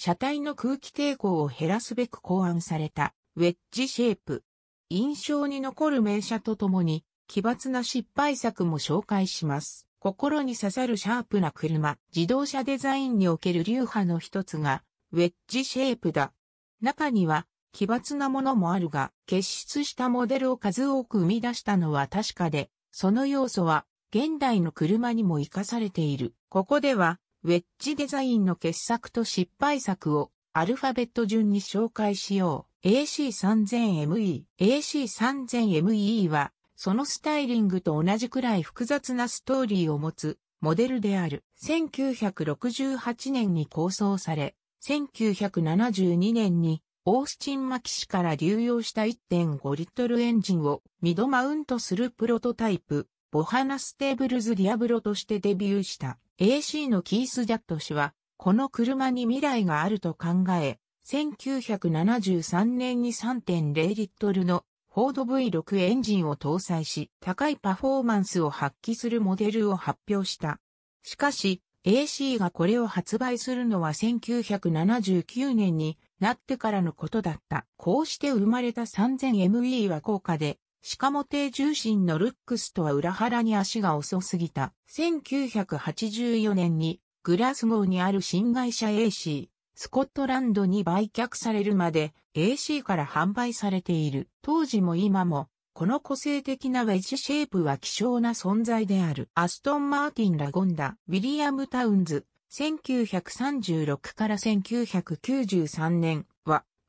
車体の空気抵抗を減らすべく考案されたウェッジシェイプ。印象に残る名車とともに、奇抜な失敗作も紹介します。心に刺さるシャープな車、自動車デザインにおける流派の一つが、ウェッジシェイプだ。中には、奇抜なものもあるが、結出したモデルを数多く生み出したのは確かで、その要素は、現代の車にも活かされている。ここでは、ウェッジデザインの傑作と失敗作をアルファベット順に紹介しよう。AC3000ME。AC3000ME は、そのスタイリングと同じくらい複雑なストーリーを持つモデルである。1968年に構想され、1972年にオースチン・マキシから流用した1.5リットルエンジンをミドマウントするプロトタイプ、ボハナ・ステーブルズ・ディアブロとしてデビューした。AC のキース・ジャット氏は、この車に未来があると考え、1973年に3.0リットルのフォード V6 エンジンを搭載し、高いパフォーマンスを発揮するモデルを発表した。しかし、AC がこれを発売するのは1979年になってからのことだった。こうして生まれた 3000ME は高価で、しかも低重心のルックスとは裏腹に足が遅すぎた。1984年にグラスゴーにある新会社 AC、スコットランドに売却されるまで AC から販売されている。当時も今も、この個性的なウェッジシェイプは希少な存在である。アストン・マーティン・ラゴンダ、ウィリアム・タウンズ、1936から1993年、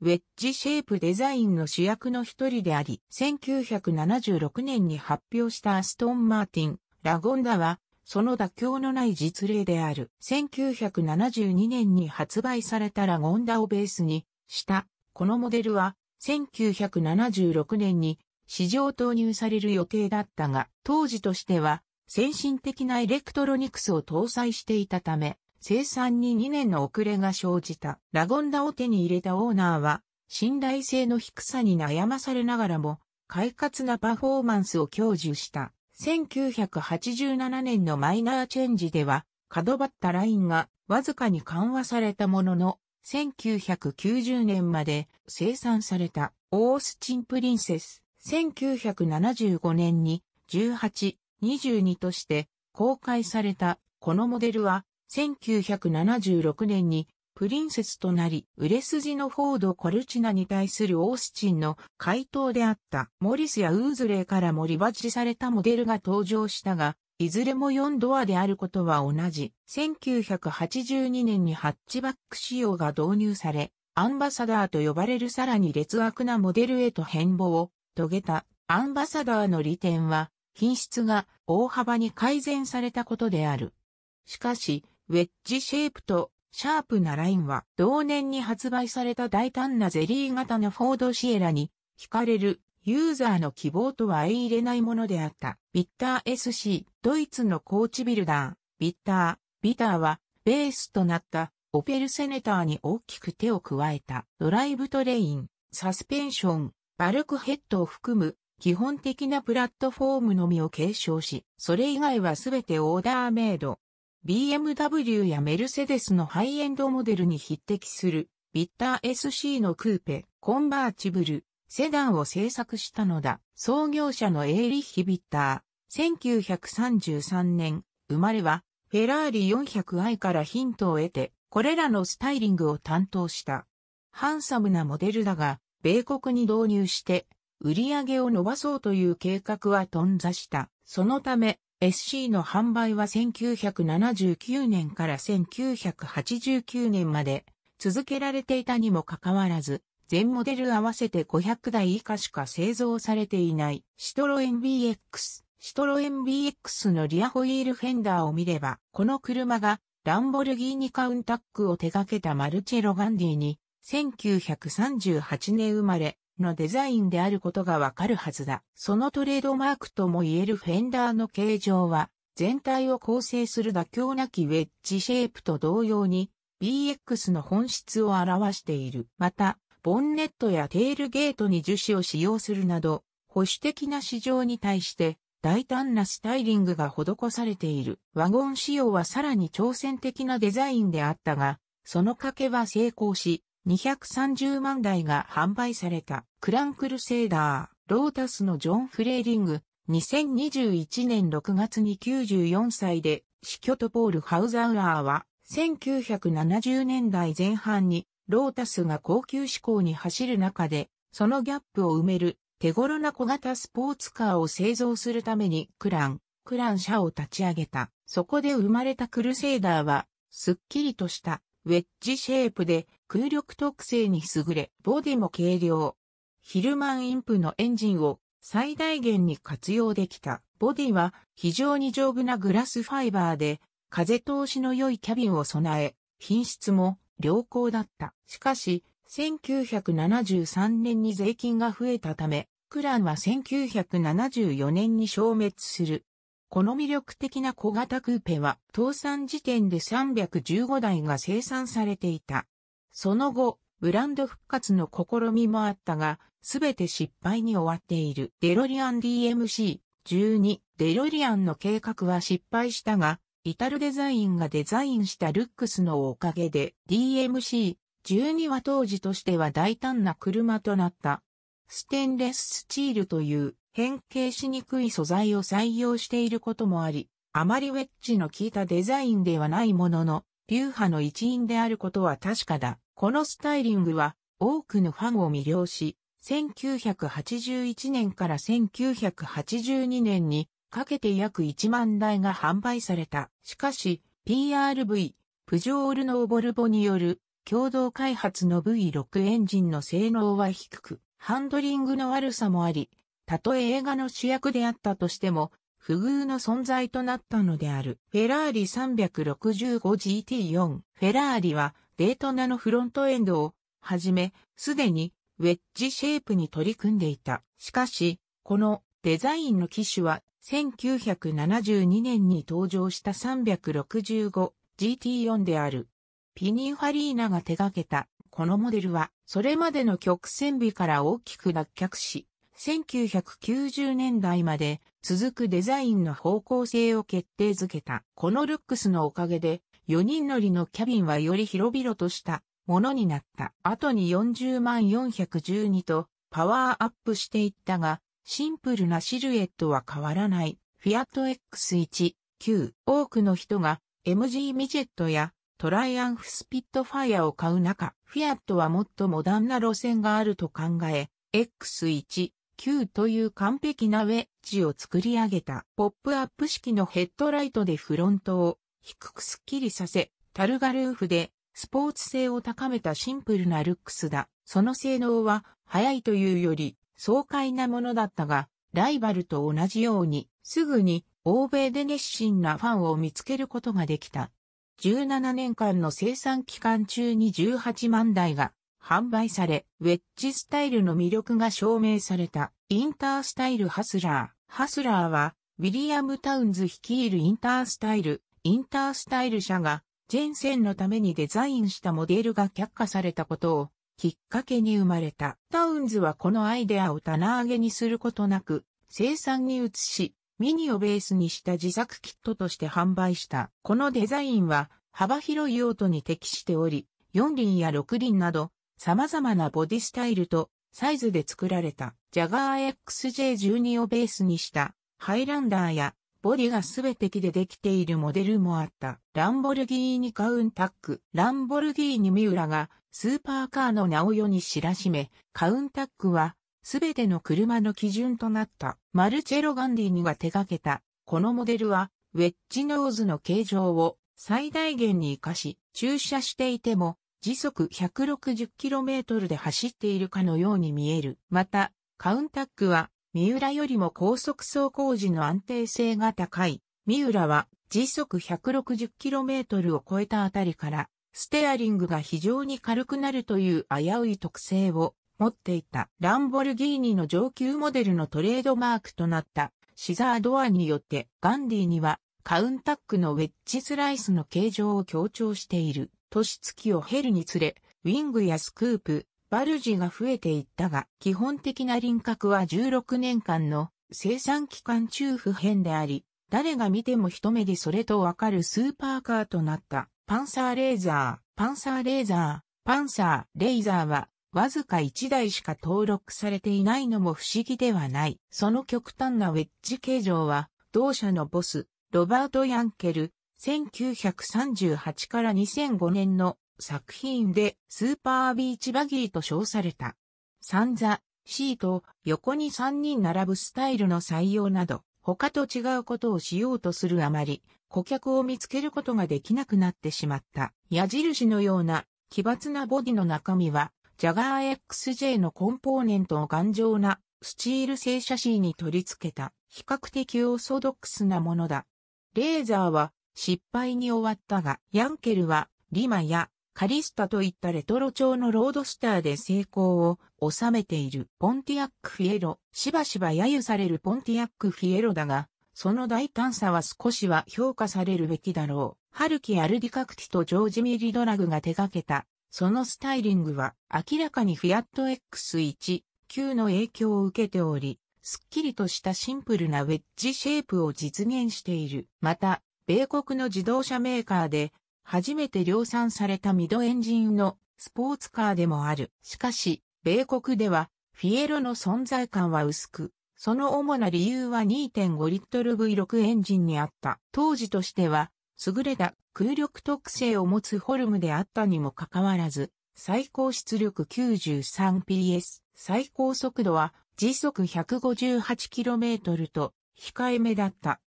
ウェッジシェイプデザインの主役の一人であり、1976年に発表したアストン・マーティン、ラゴンダは、その妥協のない実例である。1972年に発売されたラゴンダをベースにした。このモデルは、1976年に市場投入される予定だったが、当時としては、先進的なエレクトロニクスを搭載していたため、生産に2年の遅れが生じた。ラゴンダを手に入れたオーナーは、信頼性の低さに悩まされながらも、快活なパフォーマンスを享受した。1987年のマイナーチェンジでは、角張ったラインがわずかに緩和されたものの、1990年まで生産されたオースチンプリンセス。1975年に18、22として公開されたこのモデルは1976年にプリンセスとなり、売れ筋のフォード・コルチナに対するオースチンの回答であったモリスやウーズレーからもリバッジされたモデルが登場したが、いずれも4ドアであることは同じ。1982年にハッチバック仕様が導入され、アンバサダーと呼ばれるさらに劣悪なモデルへと変貌を遂げた。アンバサダーの利点は、品質が大幅に改善されたことである。しかし、ウェッジシェイプとシャープなラインは同年に発売された大胆なゼリー型のフォードシエラに惹かれるユーザーの希望とは相入れないものであった。ビッター SC、ドイツのコーチビルダー、ビッター、ビターはベースとなったオペルセネターに大きく手を加えたドライブトレイン、サスペンション、バルクヘッドを含む基本的なプラットフォームのみを継承し、それ以外はすべてオーダーメイド。BMW やメルセデスのハイエンドモデルに匹敵するビッター SC のクーペ、コンバーチブル、セダンを製作したのだ。創業者のエーリッヒ・ビッター。1933年、生まれは、フェラーリ 400i からヒントを得て、これらのスタイリングを担当した。ハンサムなモデルだが、米国に導入して、売り上げを伸ばそうという計画は頓挫した。そのため、SC の販売は1979年から1989年まで続けられていたにもかかわらず、全モデル合わせて500台以下しか製造されていないシトロエン BX。シトロエン BX のリアホイールフェンダーを見れば、この車がランボルギーニカウンタックを手掛けたマルチェロ・ガンディに1938年生まれ、のデザインであることがわかるはずだ。そのトレードマークとも言えるフェンダーの形状は、全体を構成する妥協なきウェッジシェープと同様に、BX の本質を表している。また、ボンネットやテールゲートに樹脂を使用するなど、保守的な市場に対して、大胆なスタイリングが施されている。ワゴン仕様はさらに挑戦的なデザインであったが、その賭けは成功し、230万台が販売されたクランクルセーダー、ロータスのジョン・フレーリング、2021年6月に94歳で死去とポール・ハウザウアーは1970年代前半にロータスが高級志向に走る中でそのギャップを埋める手頃な小型スポーツカーを製造するためにクラン、クラン社を立ち上げた。そこで生まれたクルセイダーは、すっきりとしたウェッジシェイプで空力特性に優れ、ボディも軽量。ヒルマンインプのエンジンを最大限に活用できた。ボディは非常に丈夫なグラスファイバーで、風通しの良いキャビンを備え、品質も良好だった。しかし、1973年に税金が増えたため、クランは1974年に消滅する。この魅力的な小型クーペは倒産時点で315台が生産されていた。その後、ブランド復活の試みもあったが、すべて失敗に終わっている。デロリアン DMC12 デロリアンの計画は失敗したが、イタルデザインがデザインしたルックスのおかげで DMC12 は当時としては大胆な車となった。ステンレススチールという変形しにくい素材を採用していることもあり、あまりウェッジの効いたデザインではないものの、流派の一員であることは確かだ。このスタイリングは多くのファンを魅了し、1981年から1982年にかけて約1万台が販売された。しかし、PRV、プジョールのボルボによる共同開発の V6 エンジンの性能は低く、ハンドリングの悪さもあり、たとえ映画の主役であったとしても、不遇の存在となったのである。フェラーリ 365GT4。フェラーリは、デートナのフロントエンドを、はじめ、すでに、ウェッジシェイプに取り組んでいた。しかし、このデザインの機種は、1972年に登場した 365GT4 である。ピニーファリーナが手掛けた、このモデルは、それまでの曲線美から大きく脱却し、1990年代まで続くデザインの方向性を決定づけた。このルックスのおかげで、4人乗りのキャビンはより広々としたものになった。後に40万412とパワーアップしていったが、シンプルなシルエットは変わらない。フィアット X1、9。多くの人が MG ミジェットやトライアンフスピットファイアを買う中、フィアットはもっとモダンな路線があると考え、X1、9という完璧なウェッジを作り上げた。ポップアップ式のヘッドライトでフロントを低くスッキリさせ、タルガルーフでスポーツ性を高めたシンプルなルックスだ。その性能は速いというより爽快なものだったが、ライバルと同じようにすぐに欧米で熱心なファンを見つけることができた。17年間の生産期間中に18万台が販売され、ウェッジスタイルの魅力が証明されたインタースタイルハスラー。ハスラーは、ウィリアム・タウンズ率いるインタースタイル、インタースタイル社が、ジェンセンのためにデザインしたモデルが却下されたことをきっかけに生まれた。タウンズはこのアイデアを棚上げにすることなく、生産に移し、ミニをベースにした自作キットとして販売した。このデザインは幅広い用途に適しており、4輪や6輪など様々なボディスタイルとサイズで作られたジャガー XJ12 をベースにしたハイランダーやボディがすべて木でできているモデルもあった。ランボルギーニカウンタック。ランボルギーニ三浦がスーパーカーの名を世に知らしめ、カウンタックはすべての車の基準となった。マルチェロ・ガンディには手掛けた。このモデルはウェッジノーズの形状を最大限に活かし、駐車していても時速 160km で走っているかのように見える。また、カウンタックは、三浦よりも高速走行時の安定性が高い。三浦は時速 160km を超えたあたりから、ステアリングが非常に軽くなるという危うい特性を持っていた。ランボルギーニの上級モデルのトレードマークとなったシザードアによってガンディにはカウンタックのウェッジスライスの形状を強調している。年月を経るにつれ、ウィングやスクープ、バルジが増えていったが、基本的な輪郭は16年間の生産期間中不変であり、誰が見ても一目でそれとわかるスーパーカーとなった。パンサーレーザー、パンサーレーザー、パンサー、レーザーは、わずか1台しか登録されていないのも不思議ではない。その極端なウェッジ形状は、同社のボス、ロバート・ヤンケル、1938から2005年の作品でスーパービーチバギーと称された。サンザ、シート、横に3人並ぶスタイルの採用など、他と違うことをしようとするあまり、顧客を見つけることができなくなってしまった。矢印のような奇抜なボディの中身は、ジャガー XJ のコンポーネントを頑丈なスチール製写真に取り付けた比較的オーソドックスなものだ。レーザーは失敗に終わったが、ヤンケルはリマやカリスタといったレトロ調のロードスターで成功を収めているポンティアックフィエロ、しばしば揶揄されるポンティアックフィエロだが、その大胆さは少しは評価されるべきだろう。ハルキ・アルディカクティとジョージ・ミリドラグが手掛けた、そのスタイリングは明らかにフィアット X1、9の影響を受けており、すっきりとしたシンプルなウェッジシェイプを実現している。また、米国の自動車メーカーで、初めて量産されたミドエンジンのスポーツカーでもある。しかし、米国では、フィエロの存在感は薄く、その主な理由は2.5リットル V6 エンジンにあった。当時としては、優れた空力特性を持つフォルムであったにもかかわらず、最高出力 93PS、最高速度は時速 158km と控えめだった。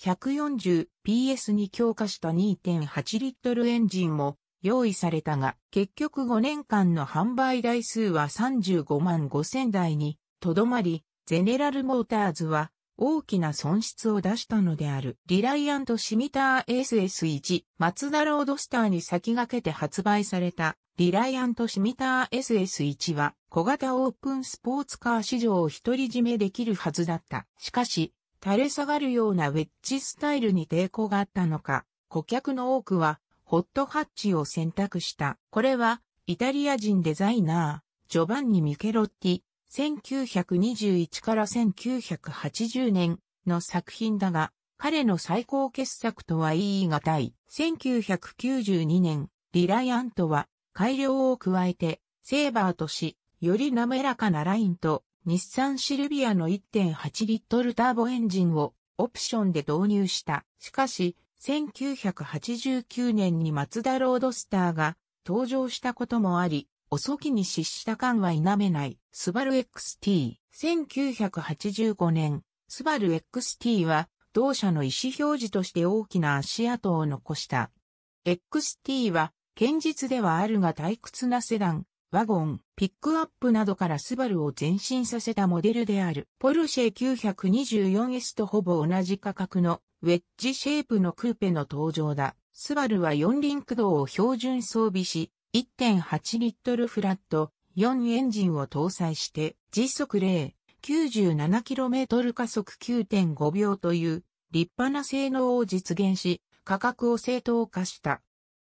140PS に強化した2.8リットルエンジンも用意されたが、結局5年間の販売台数は35万5000台にとどまり、ゼネラルモーターズは大きな損失を出したのである。リライアントシミター SS1、マツダロードスターに先駆けて発売されたリライアントシミター SS1 は小型オープンスポーツカー市場を独り占めできるはずだった。しかし、垂れ下がるようなウェッジスタイルに抵抗があったのか、顧客の多くはホットハッチを選択した。これはイタリア人デザイナー、ジョバンニ・ミケロッティ、1921から1980年の作品だが、彼の最高傑作とは言い難い。1992年、リライアントは改良を加えて、セーバーとし、より滑らかなラインと日産シルビアの1.8リットルターボエンジンをオプションで導入した。しかし、1989年にマツダロードスターが登場したこともあり、遅きに失した感は否めない。スバル XT。1985年、スバル XT は同社の意思表示として大きな足跡を残した。XT は堅実ではあるが退屈なセダン、ワゴン、ピックアップなどからスバルを前進させたモデルである。ポルシェ 924S とほぼ同じ価格のウェッジシェイプのクーペの登場だ。スバルは4輪駆動を標準装備し、1.8リットルフラット4エンジンを搭載して、時速0、97km 加速9.5秒という立派な性能を実現し、価格を正当化した。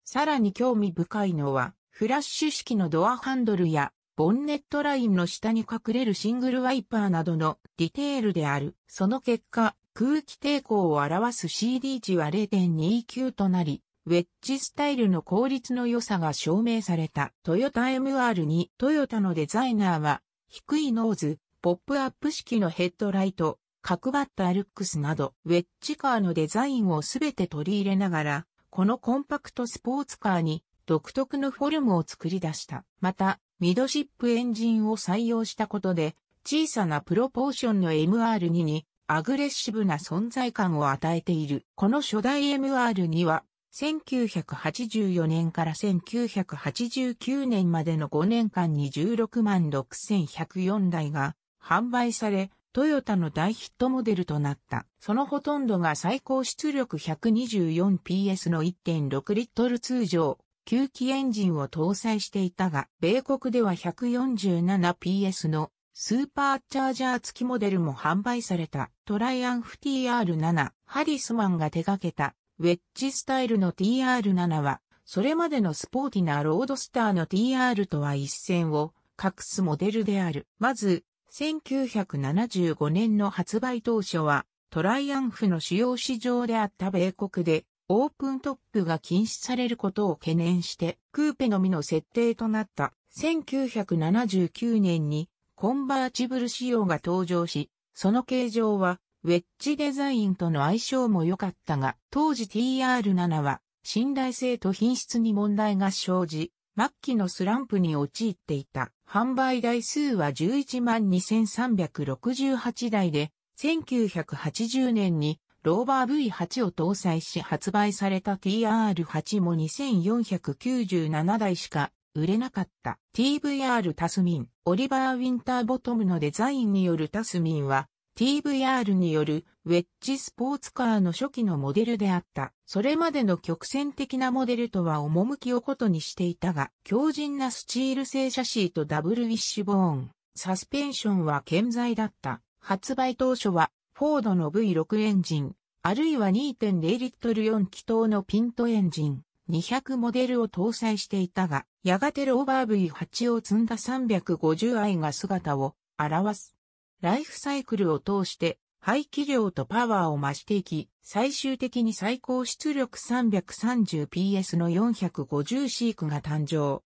さらに興味深いのは、フラッシュ式のドアハンドルや、ボンネットラインの下に隠れるシングルワイパーなどのディテールである。その結果、空気抵抗を表す CD 値は0.29となり、ウェッジスタイルの効率の良さが証明された。トヨタ MR2 トヨタのデザイナーは、低いノーズ、ポップアップ式のヘッドライト、角張ったルックスなど、ウェッジカーのデザインをすべて取り入れながら、このコンパクトスポーツカーに独特のフォルムを作り出した。また、ミドシップエンジンを採用したことで、小さなプロポーションの MR2 にアグレッシブな存在感を与えている。この初代 MR2 は、1984年から1989年までの5年間に16万6104台が販売され、トヨタの大ヒットモデルとなった。そのほとんどが最高出力 124PS の1.6リットル通常吸気エンジンを搭載していたが、米国では 147PS のスーパーチャージャー付きモデルも販売されたトライアンフ TR7 ハリスマンが手掛けたウェッジスタイルの TR7 はそれまでのスポーティなロードスターの TR とは一線を隠すモデルである。まず1975年の発売当初はトライアンフの主要市場であった米国でオープントップが禁止されることを懸念して、クーペのみの設定となった1979年にコンバーチブル仕様が登場し、その形状はウェッジデザインとの相性も良かったが、当時 TR7 は信頼性と品質に問題が生じ、末期のスランプに陥っていた。販売台数は11万2368台で、1980年にローバー V8 を搭載し発売された TR8 も2497台しか売れなかった TVR タスミン。オリバー・ウィンターボトムのデザインによるタスミンは TVR によるウェッジスポーツカーの初期のモデルであった。それまでの曲線的なモデルとは趣をことにしていたが、強靭なスチール製シャシーとダブルウィッシュボーン、サスペンションは健在だった。発売当初はフォードの V6 エンジン、あるいは2.0リットル4気筒のピントエンジン、200モデルを搭載していたが、やがてローバー V8 を積んだ 350i が姿を表す。ライフサイクルを通して排気量とパワーを増していき、最終的に最高出力 330PS の450シークが誕生。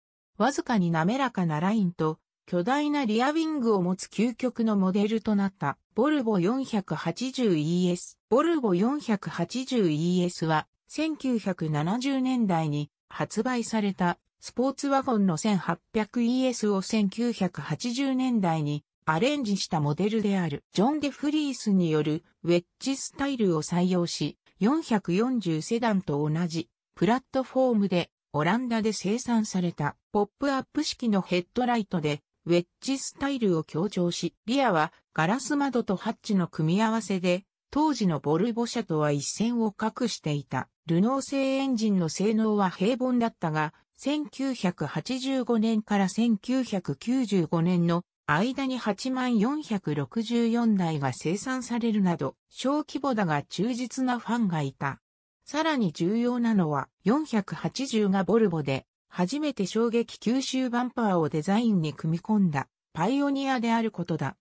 わずかに滑らかなラインと巨大なリアウィングを持つ究極のモデルとなったボルボ 480ES。ボルボ 480ES は1970年代に発売されたスポーツワゴンの 1800ES を1980年代にアレンジしたモデルであるジョン・デ・フリースによるウェッジスタイルを採用し440セダンと同じプラットフォームでオランダで生産されたポップアップ式のヘッドライトでウェッジスタイルを強調し、リアはガラス窓とハッチの組み合わせで、当時のボルボ車とは一線を画していた。ルノー製エンジンの性能は平凡だったが、1985年から1995年の間に8464台が生産されるなど、小規模だが忠実なファンがいた。さらに重要なのは、480がボルボで、初めて衝撃吸収バンパーをデザインに組み込んだパイオニアであることだ。